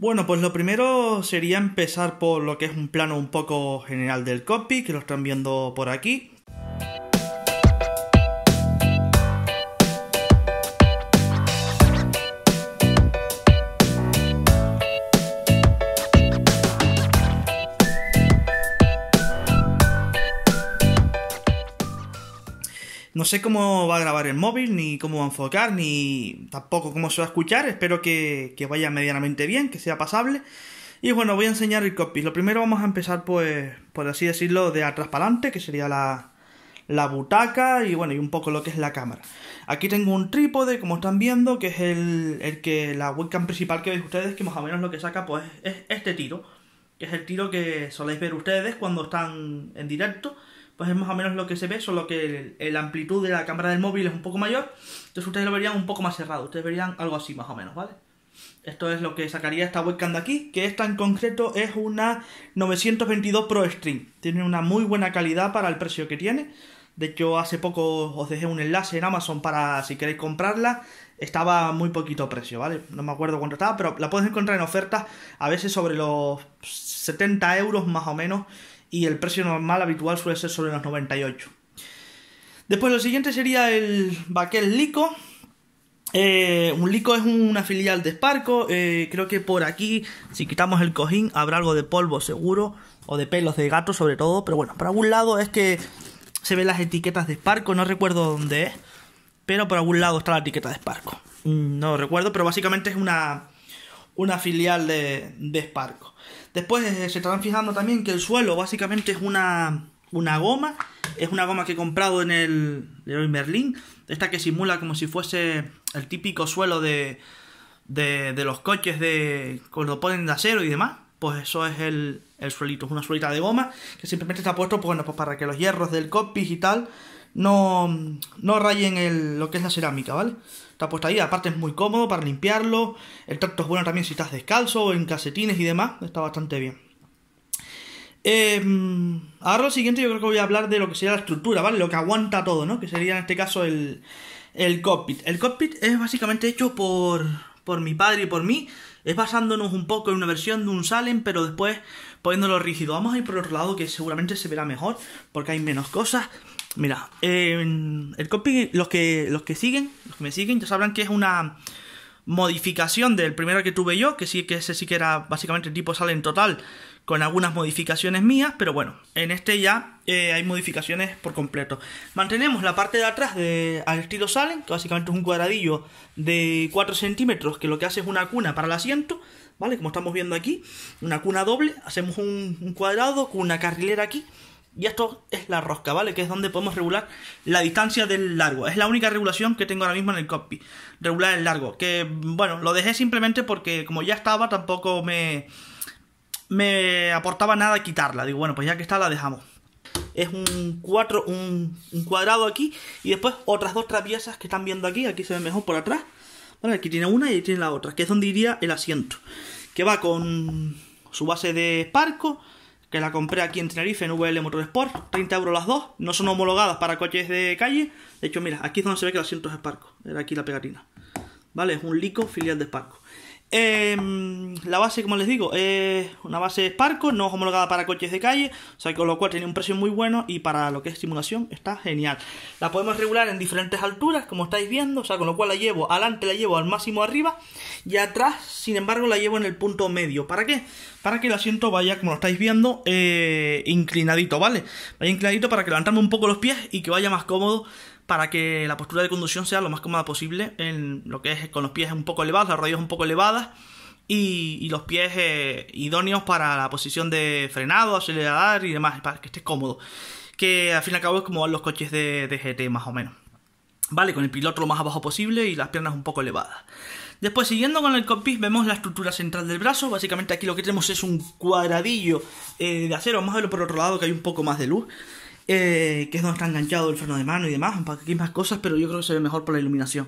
Bueno, pues lo primero sería empezar por lo que es un plano un poco general del copy, que lo están viendo por aquí. No sé cómo va a grabar el móvil, ni cómo va a enfocar, ni tampoco cómo se va a escuchar. Espero que, vaya medianamente bien, que sea pasable. Y bueno, voy a enseñar el copy. Lo primero vamos a empezar, pues, por así decirlo, de atrás para adelante, que sería la, butaca y bueno, y un poco lo que es la cámara. Aquí tengo un trípode, como están viendo, que es el, que la webcam principal que veis ustedes, que más o menos lo que saca pues es este tiro, que es el tiro que soléis ver ustedes cuando están en directo pues es más o menos lo que se ve, solo que la amplitud de la cámara del móvil es un poco mayor, entonces ustedes lo verían un poco más cerrado, ustedes verían algo así más o menos, ¿vale? Esto es lo que sacaría esta webcam de aquí, que esta en concreto es una 922 Pro Stream. Tiene una muy buena calidad para el precio que tiene. De hecho, hace poco os dejé un enlace en Amazon para si queréis comprarla. Estaba a muy poquito precio, ¿vale? No me acuerdo cuánto estaba, pero la puedes encontrar en ofertas a veces sobre los 70 euros más o menos y el precio normal habitual suele ser sobre los 98. Después lo siguiente sería el Baquel Lico. Eh, un Lico es una filial de Sparco. Eh, creo que por aquí, si quitamos el cojín, habrá algo de polvo seguro. O de pelos de gato sobre todo. Pero bueno, por algún lado es que se ven las etiquetas de Sparco. No recuerdo dónde es. Pero por algún lado está la etiqueta de Sparco. Mm, no recuerdo, pero básicamente es una, una filial de, de Sparco. Después eh, se estarán fijando también que el suelo básicamente es una, goma. Es una goma que he comprado en el Merlin. Esta que simula como si fuese el típico suelo de, de, los coches de cuando ponen de acero y demás. Pues eso es el, el suelito. Es una suelita de goma que simplemente está puesto pues, pues, para que los hierros del cockpit y tal no, no rayen el, lo que es la cerámica, ¿vale? Está puesta ahí, aparte es muy cómodo para limpiarlo. El tacto es bueno también si estás descalzo o en casetines y demás. Está bastante bien. Em, ahora lo siguiente yo creo que voy a hablar de lo que sería la estructura, ¿vale? Lo que aguanta todo, ¿no? Que sería en este caso el, el cockpit. El cockpit es básicamente hecho por, por mi padre y por mí. Es basándonos un poco en una versión de un Salem, pero después poniéndolo rígido. Vamos a ir por otro lado que seguramente se verá mejor porque hay menos cosas. Mira, el copy, los que, los que siguen, los que me siguen, ya sabrán que es una modificación del primero que tuve yo, que sí que ese sí que era básicamente tipo Salen total con algunas modificaciones mías, pero bueno, en este ya eh, hay modificaciones por completo. Mantenemos la parte de atrás de, al estilo Salen, que básicamente es un cuadradillo de 4 centímetros, que lo que hace es una cuna para el asiento, ¿vale? Como estamos viendo aquí, una cuna doble, hacemos un, cuadrado con una carrilera aquí, y esto es la rosca, ¿vale? Que es donde podemos regular la distancia del largo. Es la única regulación que tengo ahora mismo en el copy, Regular el largo. Que, bueno, lo dejé simplemente porque como ya estaba, tampoco me, me aportaba nada quitarla. Digo, bueno, pues ya que está, la dejamos. Es un, cuatro, un cuadrado aquí y después otras dos trapiezas que están viendo aquí. Aquí se ve mejor por atrás aquí tiene una y ahí tiene la otra, que es donde iría el asiento. Que va con su base de Sparco, que la compré aquí en Tenerife en VL Motorsport, 30 euros las dos, no son homologadas para coches de calle. De hecho, mira, aquí es donde se ve que el asiento es Sparco, era aquí la pegatina. Vale, es un Lico filial de Sparco. Em, la base, como les digo, es una base Sparco, no homologada para coches de calle, o sea, con lo cual tiene un precio muy bueno y para lo que es simulación está genial. La podemos regular en diferentes alturas, como estáis viendo, o sea, con lo cual la llevo adelante, la llevo al máximo arriba y atrás, sin embargo, la llevo en el punto medio. ¿Para qué? Para que el asiento vaya, como lo estáis viendo, eh, inclinadito, ¿vale? Vaya inclinadito para que levantarme un poco los pies y que vaya más cómodo para que la postura de conducción sea lo más cómoda posible, en lo que es con los pies un poco elevados, las rodillas un poco elevadas y, los pies eh, idóneos para la posición de frenado, acelerador y demás, para que esté cómodo. Que al fin y al cabo es como van los coches de, GT más o menos. Vale, con el piloto lo más abajo posible y las piernas un poco elevadas. Después, siguiendo con el cockpit, vemos la estructura central del brazo. Básicamente aquí lo que tenemos es un cuadradillo eh, de acero. Más o menos por otro lado que hay un poco más de luz. Eh, que es donde está enganchado el freno de mano y demás, para aquí más cosas, pero yo creo que se ve mejor por la iluminación.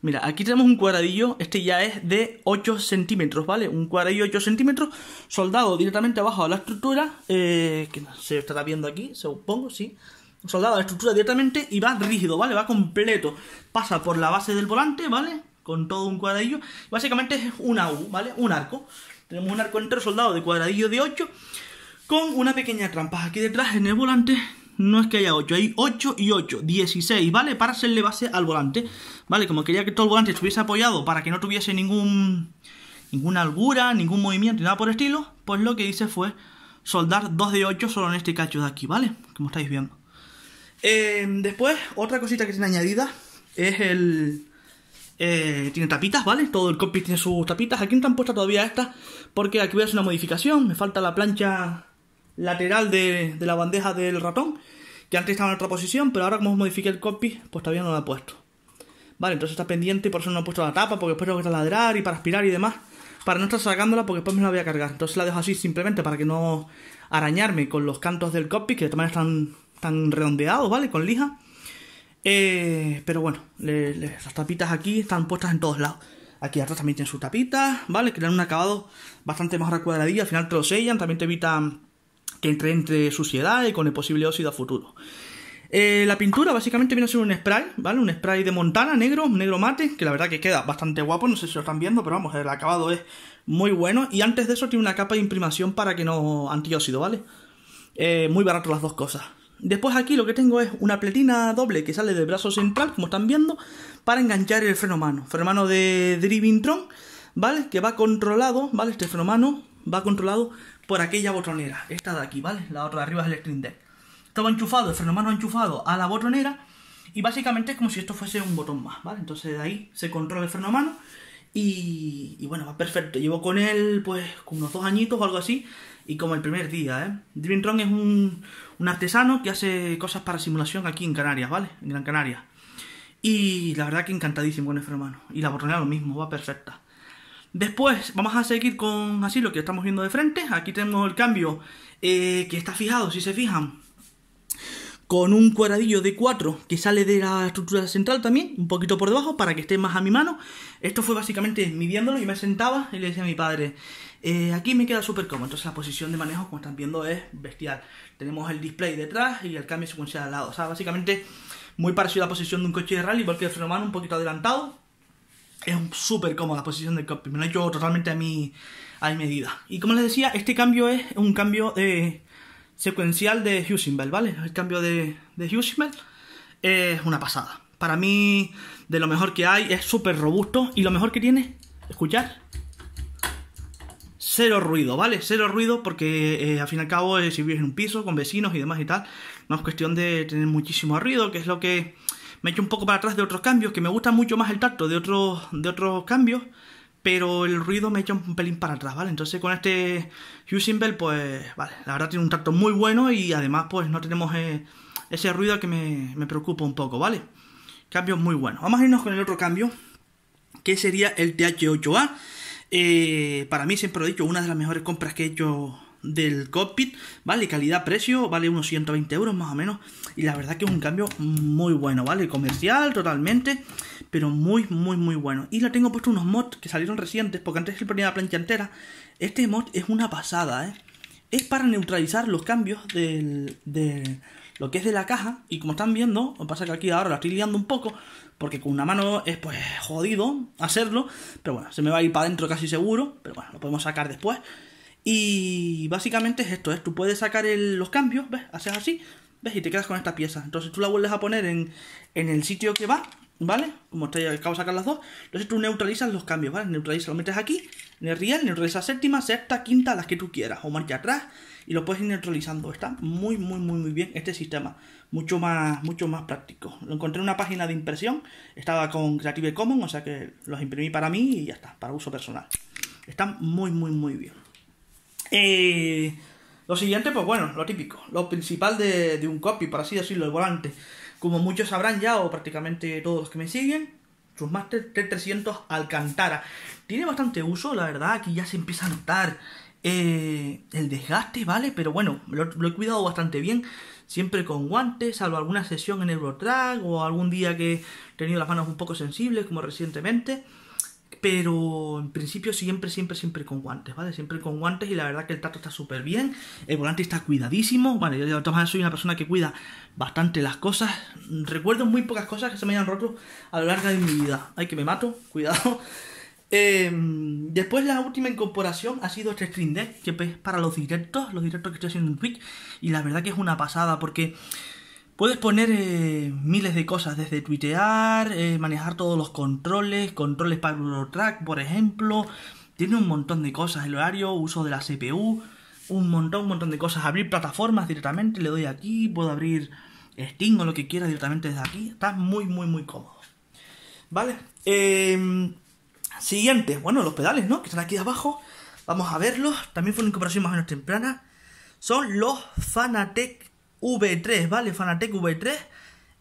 Mira, aquí tenemos un cuadradillo, este ya es de 8 centímetros, ¿vale? Un cuadradillo de 8 centímetros soldado directamente abajo a la estructura, eh, que se estará viendo aquí, supongo, sí. Soldado a la estructura directamente y va rígido, ¿vale? Va completo. Pasa por la base del volante, ¿vale? Con todo un cuadradillo. Básicamente es una U, ¿vale? Un arco. Tenemos un arco entero soldado de cuadradillo de 8 con una pequeña trampa aquí detrás en el volante no es que haya 8, hay 8 y 8, 16, ¿vale? Para hacerle base al volante, ¿vale? Como quería que todo el volante estuviese apoyado para que no tuviese ningún ninguna algura, ningún movimiento y nada por estilo, pues lo que hice fue soldar 2 de 8 solo en este cacho de aquí, ¿vale? Como estáis viendo. Eh, después, otra cosita que tiene añadida es el... Eh, tiene tapitas, ¿vale? Todo el cockpit tiene sus tapitas. Aquí no están puestas todavía estas porque aquí voy a hacer una modificación. Me falta la plancha lateral de, de la bandeja del ratón que antes estaba en otra posición, pero ahora como modifiqué el copy, pues todavía no lo he puesto. Vale, entonces está pendiente y por eso no he puesto la tapa, porque después tengo que taladrar y para aspirar y demás, para no estar sacándola porque después me la voy a cargar. Entonces la dejo así simplemente para que no arañarme con los cantos del copy, que de todas maneras están tan redondeados, ¿vale? Con lija. Eh, pero bueno, las tapitas aquí están puestas en todos lados. Aquí atrás también tienen sus tapitas, ¿vale? que dan un acabado bastante más a al final te lo sellan, también te evitan que entre entre suciedad y con el posible óxido a futuro. Eh, la pintura básicamente viene a ser un spray, ¿vale? Un spray de Montana negro, negro mate, que la verdad que queda bastante guapo, no sé si lo están viendo, pero vamos, el acabado es muy bueno. Y antes de eso tiene una capa de imprimación para que no antióxido, ¿vale? Eh, muy barato las dos cosas. Después aquí lo que tengo es una pletina doble que sale del brazo central, como están viendo, para enganchar el freno mano. Freno mano de Driving Tron, ¿vale? Que va controlado, ¿vale? Este freno mano va controlado por aquella botonera. Esta de aquí, ¿vale? La otra de arriba es el string deck. Estaba enchufado, el freno mano enchufado a la botonera. Y básicamente es como si esto fuese un botón más, ¿vale? Entonces de ahí se controla el freno Y, y, bueno, va perfecto. Llevo con él pues unos dos añitos o algo así. Y como el primer día, ¿eh? Dreamtron es un, artesano que hace cosas para simulación aquí en Canarias, ¿vale? En Gran Canaria. Y la verdad que encantadísimo con el freno Y la botonera lo mismo, va perfecta. Después vamos a seguir con así lo que estamos viendo de frente. Aquí tenemos el cambio eh, que está fijado, si se fijan. Con un cuadradillo de 4 que sale de la estructura central también, un poquito por debajo, para que esté más a mi mano. Esto fue básicamente midiéndolo y me sentaba y le decía a mi padre, eh, aquí me queda súper cómodo. Entonces la posición de manejo, como están viendo, es bestial. Tenemos el display detrás y el cambio secuencial al lado. O sea, básicamente muy parecido a la posición de un coche de rally, Porque el freno mano un poquito adelantado es súper cómoda la posición del copy. me lo he hecho totalmente a mi, a mi medida. Y como les decía, este cambio es un cambio eh, secuencial de Husing ¿vale? El cambio de, de es una pasada. Para mí, de lo mejor que hay, es súper robusto y lo mejor que tiene, escuchar, cero ruido, ¿vale? Cero ruido porque eh, al fin y al cabo eh, si vives en un piso con vecinos y demás y tal, no es cuestión de tener muchísimo ruido, que es lo que me echo un poco para atrás de otros cambios, que me gusta mucho más el tacto de otros, de otros cambios, pero el ruido me echa un pelín para atrás, ¿vale? Entonces con este Using Bell, pues, vale, la verdad tiene un tacto muy bueno y además, pues, no tenemos eh, ese ruido que me, preocupa un poco, ¿vale? Cambios muy bueno. Vamos a irnos con el otro cambio, que sería el TH8A. Eh, para mí, siempre lo he dicho, una de las mejores compras que he hecho del cockpit, ¿vale? Calidad-precio, vale unos 120 euros más o menos. Y la verdad que es un cambio muy bueno, ¿vale? Comercial totalmente, pero muy, muy, muy bueno. Y le tengo puesto unos mods que salieron recientes, porque antes que ponía la plancha entera. Este mod es una pasada, ¿eh? Es para neutralizar los cambios De lo que es de la caja. Y como están viendo, lo que pasa es que aquí ahora la estoy liando un poco, porque con una mano es pues jodido hacerlo. Pero bueno, se me va a ir para adentro casi seguro, pero bueno, lo podemos sacar después. Y básicamente es esto, es tú puedes sacar los cambios, ¿ves? Haces así, ¿ves? Y te quedas con esta pieza. Entonces tú la vuelves a poner en, en el sitio que va, ¿vale? Como te acabo de sacar las dos. Entonces tú neutralizas los cambios, ¿vale? Neutralizas, lo metes aquí, en el real, neutralizas séptima, sexta, quinta, las que tú quieras. O marcha atrás y lo puedes ir neutralizando. Está muy, muy, muy, muy bien este sistema. Mucho más, mucho más práctico. Lo encontré en una página de impresión. Estaba con Creative Commons, o sea que los imprimí para mí y ya está, para uso personal. Están muy, muy, muy bien lo siguiente, pues bueno, lo típico, lo principal de, un copy, por así decirlo, el volante. Como muchos sabrán ya, o prácticamente todos los que me siguen, sus Master 300 Alcantara. Tiene bastante uso, la verdad, aquí ya se empieza a notar eh, el desgaste, ¿vale? Pero bueno, lo, lo, he cuidado bastante bien, siempre con guantes, salvo alguna sesión en Eurotrack o algún día que he tenido las manos un poco sensibles, como recientemente pero en principio siempre, siempre, siempre con guantes, ¿vale? Siempre con guantes y la verdad que el trato está súper bien, el volante está cuidadísimo, Bueno, yo de todas maneras soy una persona que cuida bastante las cosas, recuerdo muy pocas cosas que se me hayan roto a lo largo de mi vida, ay que me mato, cuidado. Em, después la última incorporación ha sido este Stream Deck, que es para los directos, los directos que estoy haciendo en Twitch, y la verdad que es una pasada porque... Puedes poner eh, miles de cosas, desde tuitear, eh, manejar todos los controles, controles para track, por ejemplo. Tiene un montón de cosas, el horario, uso de la CPU, un montón, un montón de cosas. Abrir plataformas directamente, le doy aquí, puedo abrir Steam o lo que quiera directamente desde aquí. Está muy, muy, muy cómodo. ¿Vale? Em, siguiente, bueno, los pedales, ¿no? Que están aquí abajo. Vamos a verlos. También fue una incorporación más o menos temprana. Son los Fanatec V3, ¿vale? Fanatec V3.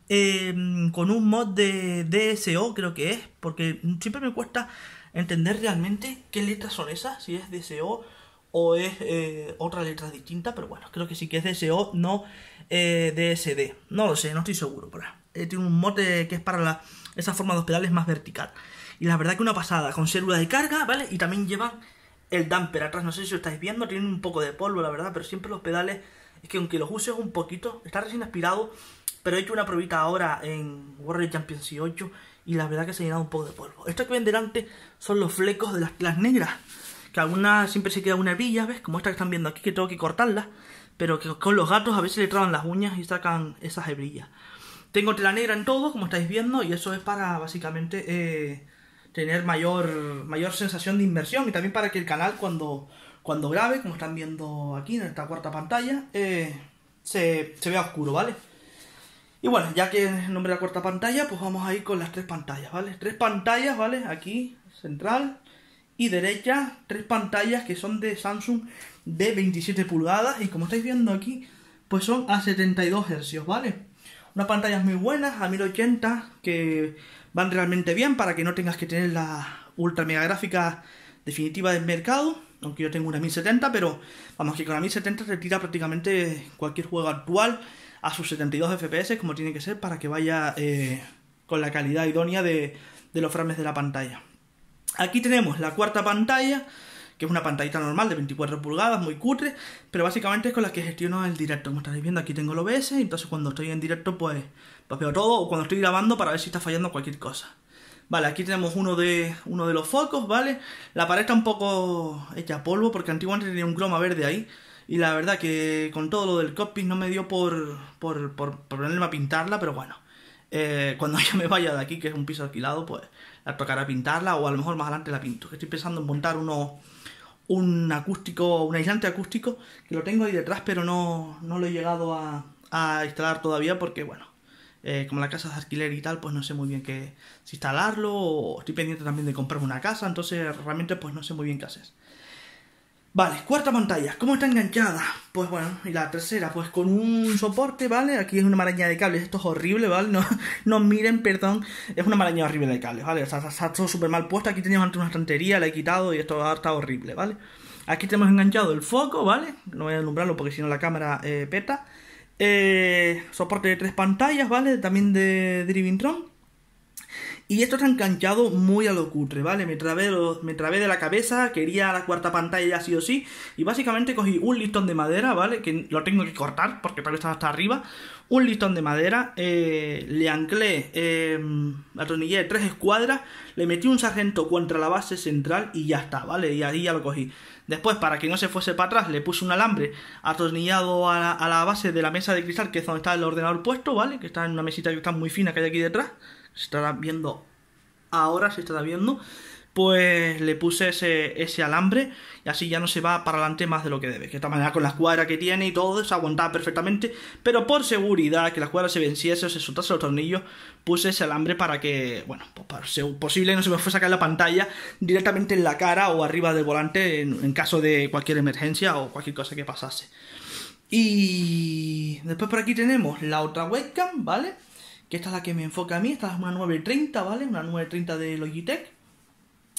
Em, con un mod de DSO, creo que es, porque siempre me cuesta entender realmente qué letras son esas, si es DSO o es eh, otra letra distinta, pero bueno, creo que sí que es DSO, no DSD. Eh, no lo sé, no estoy seguro. Pero, eh, tiene un mod que es para la, esa forma de pedales más vertical. Y la verdad que una pasada, con célula de carga, ¿vale? Y también llevan el damper atrás, no sé si lo estáis viendo, tienen un poco de polvo, la verdad, pero siempre los pedales es que aunque los use un poquito, está recién aspirado, pero he hecho una probita ahora en Warrior Champions 8 y la verdad que se ha llenado un poco de polvo. Esto que ven delante son los flecos de las telas negras, que algunas siempre se queda una hebilla, ¿ves? Como esta que están viendo aquí, que tengo que cortarla, pero que con los gatos a veces le traban las uñas y sacan esas hebrillas. Tengo tela negra en todo, como estáis viendo, y eso es para básicamente eh, tener mayor, mayor sensación de inversión y también para que el canal cuando cuando grabe, como están viendo aquí en esta cuarta pantalla, eh, se, se vea oscuro, ¿vale? Y bueno, ya que es el nombre de la cuarta pantalla, pues vamos a ir con las tres pantallas, ¿vale? Tres pantallas, ¿vale? Aquí, central y derecha, tres pantallas que son de Samsung de 27 pulgadas y como estáis viendo aquí, pues son a 72 Hz, ¿vale? Unas pantallas muy buenas, a 1080, que van realmente bien para que no tengas que tener la ultra mega gráfica definitiva del mercado aunque yo tengo una 1070, pero vamos, que con la 1070 retira prácticamente cualquier juego actual a sus 72 FPS, como tiene que ser, para que vaya eh, con la calidad idónea de, los frames de la pantalla. Aquí tenemos la cuarta pantalla, que es una pantallita normal de 24 pulgadas, muy cutre, pero básicamente es con la que gestiono el directo. Como estáis viendo, aquí tengo el OBS, entonces cuando estoy en directo, pues, pues veo todo, o cuando estoy grabando para ver si está fallando cualquier cosa. Vale, aquí tenemos uno de, uno de los focos, ¿vale? La pared está un poco hecha polvo porque antiguamente tenía un croma verde ahí. Y la verdad que con todo lo del cockpit no me dio por, por, ponerme a pintarla, pero bueno. Eh, cuando yo me vaya de aquí, que es un piso alquilado, pues la tocará pintarla o a lo mejor más adelante la pinto. Estoy pensando en montar uno, un acústico, un aislante acústico, que lo tengo ahí detrás, pero no, no lo he llegado a, a instalar todavía porque, bueno, eh, como la casa de alquiler y tal, pues no sé muy bien qué, si instalarlo o estoy pendiente también de comprarme una casa, entonces realmente pues no sé muy bien qué hacer. Vale, cuarta pantalla, ¿cómo está enganchada? Pues bueno, y la tercera, pues con un soporte, ¿vale? Aquí es una maraña de cables, esto es horrible, ¿vale? No, no miren, perdón, es una maraña horrible de cables, ¿vale? O sea, está todo súper mal puesto, aquí teníamos antes una estantería, la he quitado y esto está horrible, ¿vale? Aquí tenemos enganchado el foco, ¿vale? No voy a alumbrarlo porque si no la cámara eh, peta. Eh, soporte de tres pantallas, ¿vale? También de Driving Tron. Y esto está enganchado muy a lo cutre, ¿vale? Me trabé, de la cabeza, quería la cuarta pantalla sí o sí, y básicamente cogí un listón de madera, ¿vale? Que lo tengo que cortar porque tal vez está hasta arriba. Un listón de madera, eh, le anclé, eh, atornillé tres escuadras, le metí un sargento contra la base central y ya está, ¿vale? Y ahí ya lo cogí. Después, para que no se fuese para atrás, le puse un alambre atornillado a la, a la base de la mesa de cristal, que es donde está el ordenador puesto, ¿vale? Que está en una mesita que está muy fina que hay aquí detrás se estará viendo ahora, se estará viendo, pues le puse ese, ese alambre y así ya no se va para adelante más de lo que debe. Que de esta manera con la cuadra que tiene y todo se aguantaba perfectamente, pero por seguridad, que la cuadra se venciese o se soltase los tornillos, puse ese alambre para que, bueno, pues para posible no se me fuese a caer la pantalla directamente en la cara o arriba del volante en caso de cualquier emergencia o cualquier cosa que pasase. Y después por aquí tenemos la otra webcam, ¿vale? que esta es la que me enfoca a mí, esta es una 930, ¿vale? Una 930 de Logitech,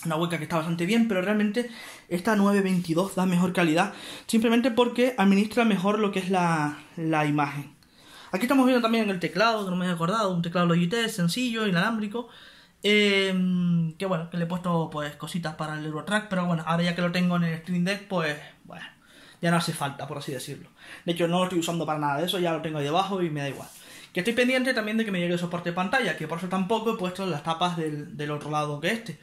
una hueca que está bastante bien, pero realmente esta 922 da mejor calidad, simplemente porque administra mejor lo que es la, imagen. Aquí estamos viendo también el teclado, que no me he acordado, un teclado Logitech sencillo, inalámbrico, em, que bueno, que le he puesto pues cositas para el Eurotrack, pero bueno, ahora ya que lo tengo en el Stream Deck, pues bueno, ya no hace falta, por así decirlo. De hecho, no lo estoy usando para nada de eso, ya lo tengo ahí debajo y me da igual estoy pendiente también de que me llegue el soporte de pantalla, que por eso tampoco he puesto las tapas del, otro lado que este.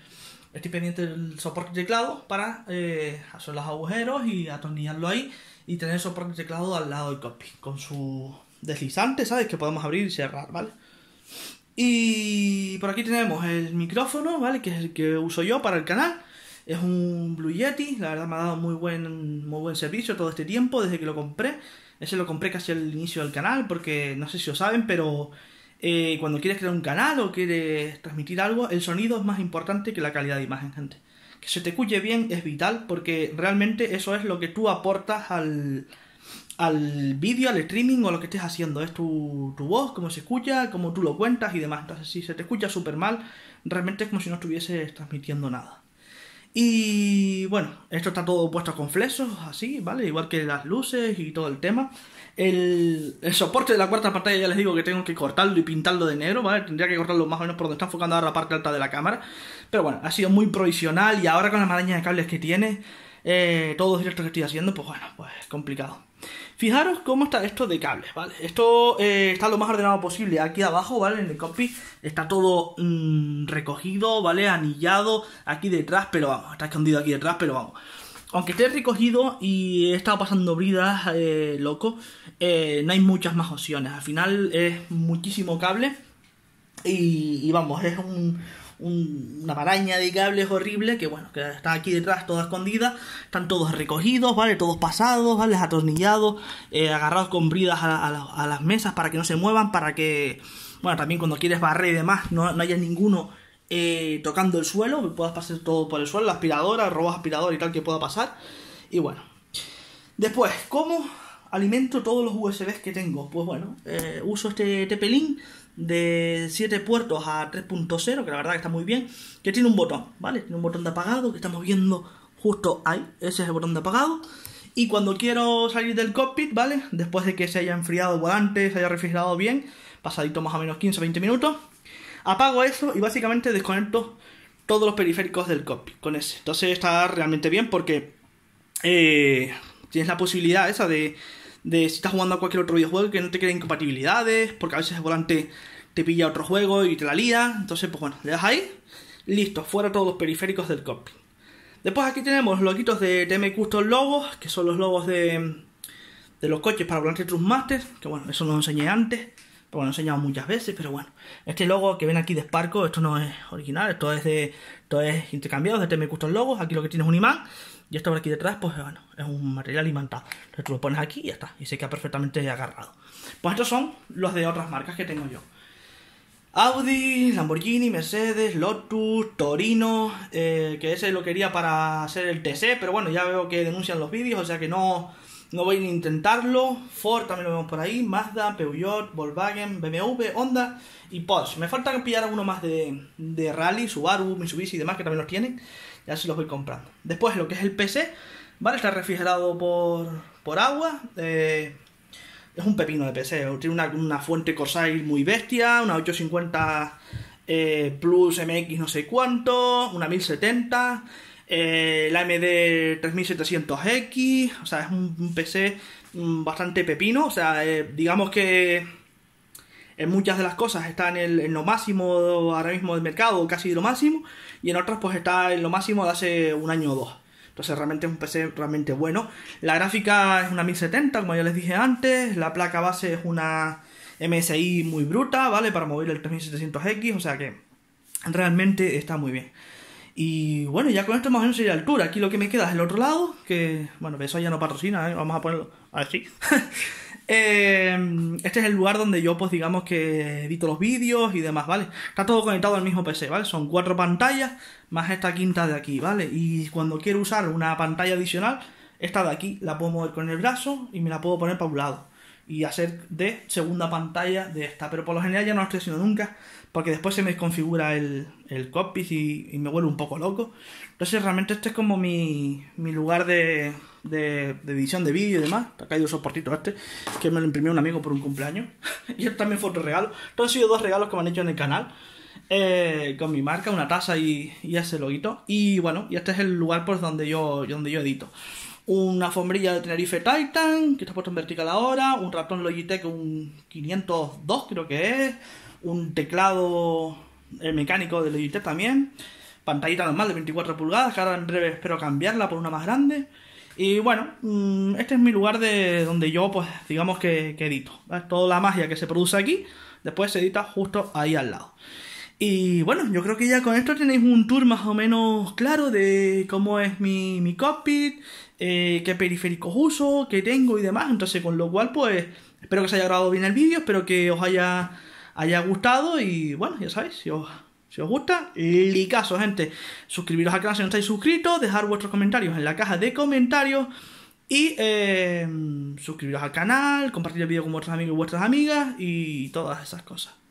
Estoy pendiente del soporte de teclado para eh, hacer los agujeros y atornillarlo ahí y tener el soporte de teclado al lado del copy con su deslizante, ¿sabes? Que podemos abrir y cerrar, ¿vale? Y por aquí tenemos el micrófono, ¿vale? Que es el que uso yo para el canal. Es un Blue Yeti, la verdad me ha dado muy buen, muy buen servicio todo este tiempo desde que lo compré. Ese lo compré casi al inicio del canal, porque no sé si lo saben, pero eh, cuando quieres crear un canal o quieres transmitir algo, el sonido es más importante que la calidad de imagen, gente. Que se te escuche bien es vital, porque realmente eso es lo que tú aportas al, al vídeo, al streaming o lo que estés haciendo. Es tu, tu voz, cómo se escucha, cómo tú lo cuentas y demás. Entonces, si se te escucha súper mal, realmente es como si no estuvieses transmitiendo nada. Y bueno, esto está todo puesto con flexos, así, ¿vale? Igual que las luces y todo el tema. El, soporte de la cuarta pantalla ya les digo que tengo que cortarlo y pintarlo de negro, ¿vale? Tendría que cortarlo más o menos por donde está enfocando ahora la parte alta de la cámara. Pero bueno, ha sido muy provisional y ahora con la maraña de cables que tiene, eh, todos los directos que estoy haciendo, pues bueno, pues complicado. Fijaros cómo está esto de cables, ¿vale? Esto eh, está lo más ordenado posible. Aquí abajo, ¿vale? En el copy, está todo mm, recogido, ¿vale? Anillado aquí detrás, pero vamos, está escondido aquí detrás, pero vamos. Aunque esté recogido y he estado pasando bridas, eh, loco, eh, no hay muchas más opciones. Al final es muchísimo cable y vamos, es un una maraña de cables horrible que, bueno, que está aquí detrás, toda escondida. Están todos recogidos, ¿vale? Todos pasados, ¿vale? Atornillados, eh, agarrados con bridas a, las mesas para que no se muevan, para que, bueno, también cuando quieres barrer y demás, no, haya ninguno eh, tocando el suelo, puedas pasar todo por el suelo, la aspiradora, robot aspirador y tal que pueda pasar. Y bueno. Después, ¿cómo alimento todos los USBs que tengo. Pues bueno, eh, uso este tepelín este de 7 puertos a 3.0, que la verdad que está muy bien, que tiene un botón, ¿vale? Tiene un botón de apagado que estamos viendo justo ahí, ese es el botón de apagado. Y cuando quiero salir del cockpit, ¿vale? Después de que se haya enfriado el volante, se haya refrigerado bien, pasadito más o menos 15-20 o minutos, apago eso y básicamente desconecto todos los periféricos del cockpit con ese. Entonces está realmente bien porque eh, tienes la posibilidad esa de de si estás jugando a cualquier otro videojuego que no te crea incompatibilidades, porque a veces el volante te pilla otro juego y te la lía. Entonces, pues bueno, le das ahí, listo, fuera todos los periféricos del cockpit. Después aquí tenemos los loquitos de TM Custom Logos, que son los logos de, los coches para volante master que bueno, eso lo enseñé antes, pero lo he enseñado muchas veces, pero bueno. Este logo que ven aquí de Sparco, esto no es original, esto es de esto es intercambiado, de TM Custom Logos, aquí lo que tienes es un imán, y esto por aquí detrás, pues bueno, es un material imantado. Entonces tú lo pones aquí y ya está. Y se queda perfectamente agarrado. Pues estos son los de otras marcas que tengo yo. Audi, Lamborghini, Mercedes, Lotus, Torino, eh, que ese lo quería para hacer el TC, pero bueno, ya veo que denuncian los vídeos, o sea que no, no voy a intentarlo. Ford también lo vemos por ahí. Mazda, Peugeot, Volkswagen, BMW, Honda y Porsche. Me falta pillar alguno más de, de Rally, Subaru, Mitsubishi y demás que también los tienen. Ya se los voy comprando. Después lo que es el PC, ¿vale? Está refrigerado por, por agua. Eh, es un pepino de PC. Tiene una, fuente Corsair muy bestia, una 850 eh, Plus MX no sé cuánto, una 1070 eh, la AMD 3700X, o sea, es un, PC mm, bastante pepino, o sea, eh, digamos que en muchas de las cosas está en, en lo máximo ahora mismo del mercado, casi lo máximo, y en otras pues está en lo máximo de hace un año o dos. Entonces realmente es un PC realmente bueno. La gráfica es una 1070, como ya les dije antes. La placa base es una MSI muy bruta, ¿vale? Para mover el 3700X, o sea que realmente está muy bien. Y bueno, ya con esto más o menos sería altura. Aquí lo que me queda es el otro lado, que bueno, eso ya no patrocina, ¿eh? vamos a ponerlo así. Eh, este es el lugar donde yo, pues digamos que edito los vídeos y demás, ¿vale? Está todo conectado al mismo PC, ¿vale? Son cuatro pantallas más esta quinta de aquí, ¿vale? Y cuando quiero usar una pantalla adicional, esta de aquí la puedo mover con el brazo y me la puedo poner para un lado y hacer de segunda pantalla de esta. Pero por lo general ya no lo estoy haciendo nunca, porque después se me desconfigura el, el cockpit y, me vuelvo un poco loco. Entonces realmente este es como mi, mi lugar de, de, edición de vídeo y demás. Acá hay un soportito este, que me lo imprimió un amigo por un cumpleaños. y este también fue otro regalo. Entonces han sido dos regalos que me han hecho en el canal. Eh, con mi marca, una taza y, y ese loguito. Y bueno, y este es el lugar por donde yo, donde yo edito una alfombrilla de Tenerife Titan, que está puesto en vertical ahora, un ratón Logitech, un 502 creo que es, un teclado mecánico de Logitech también, pantallita normal de 24 pulgadas, que ahora en breve espero cambiarla por una más grande. Y bueno, mm, este es mi lugar de donde yo, pues digamos que, edito. Toda la magia que se produce aquí, después se edita justo ahí al lado. Y bueno, yo creo que ya con esto tenéis un tour más o menos claro de cómo es mi, mi cockpit, eh, qué periféricos uso, qué tengo y demás. Entonces, con lo cual, pues, espero que os haya grabado bien el vídeo, espero que os haya, haya gustado y bueno, ya sabéis, si os, gusta, os gusta, gente. Suscribiros al canal si no estáis suscritos, dejar vuestros comentarios en la caja de comentarios. Y eh, suscribiros al canal, compartir el vídeo con vuestros amigos y vuestras amigas y todas esas cosas.